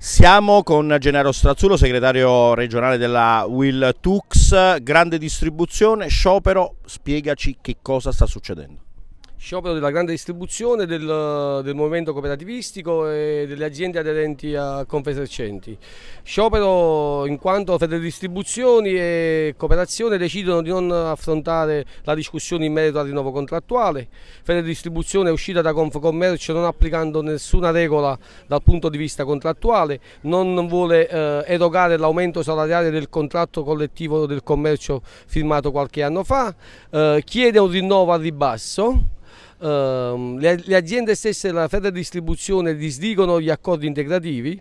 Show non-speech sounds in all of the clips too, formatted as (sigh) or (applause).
Siamo con Gennaro Strazzulo, segretario regionale della Will Tux, grande distribuzione, sciopero, spiegaci che cosa sta succedendo sciopero della grande distribuzione, del, del, movimento cooperativistico e delle aziende aderenti a Confesercenti. Sciopero in quanto Federe Distribuzioni e Cooperazione decidono di non affrontare la discussione in merito al rinnovo contrattuale. Federe Distribuzione è uscita da Confcommercio non applicando nessuna regola dal punto di vista contrattuale, non vuole eh, erogare l'aumento salariale del contratto collettivo del commercio firmato qualche anno fa, eh, chiede un rinnovo al ribasso Ehm, le, le aziende stesse della fede distribuzione disdicono gli accordi integrativi,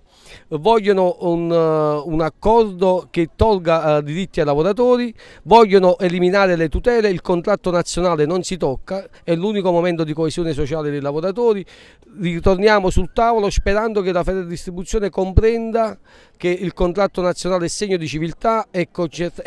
vogliono un, eh, un accordo che tolga eh, diritti ai lavoratori, vogliono eliminare le tutele, il contratto nazionale non si tocca, è l'unico momento di coesione sociale dei lavoratori, ritorniamo sul tavolo sperando che la fede distribuzione comprenda che il contratto nazionale è segno di civiltà e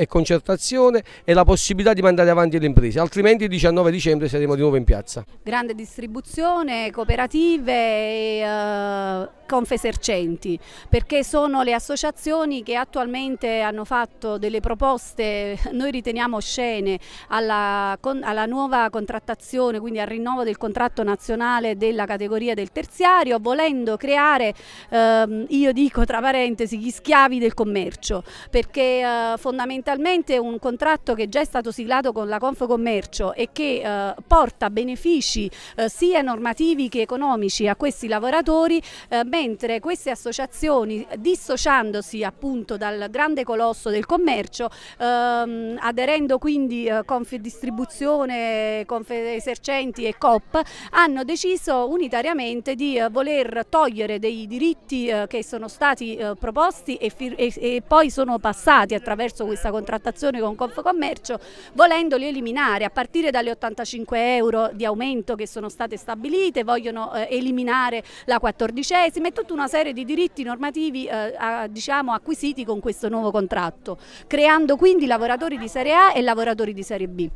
concertazione e la possibilità di mandare avanti le imprese, altrimenti il 19 dicembre saremo di nuovo in piazza grande distribuzione, cooperative e uh, eh, confesercenti, perché sono le associazioni che attualmente hanno fatto delle proposte, (laughs) noi riteniamo scene, alla, con, alla nuova contrattazione, quindi al rinnovo del contratto nazionale della categoria del terziario, volendo creare, uh, io dico tra parentesi, gli schiavi del commercio, perché uh, fondamentalmente un contratto che già è stato siglato con la Confcommercio e che eh, porta benefici benefici eh, sia normativi che economici a questi lavoratori, eh, mentre queste associazioni dissociandosi appunto dal grande colosso del commercio, ehm, aderendo quindi eh, Confdistribuzione, Confesercenti e COP, hanno deciso unitariamente di eh, voler togliere dei diritti eh, che sono stati eh, proposti e, e, e poi sono passati attraverso questa contrattazione con Confcommercio, volendoli eliminare a partire dalle 85 euro di aumento trattamento che sono state stabilite, vogliono eh, eliminare la quattordicesima e tutta una serie di diritti normativi eh, a, diciamo, acquisiti con questo nuovo contratto, creando quindi lavoratori di serie A e lavoratori di serie B.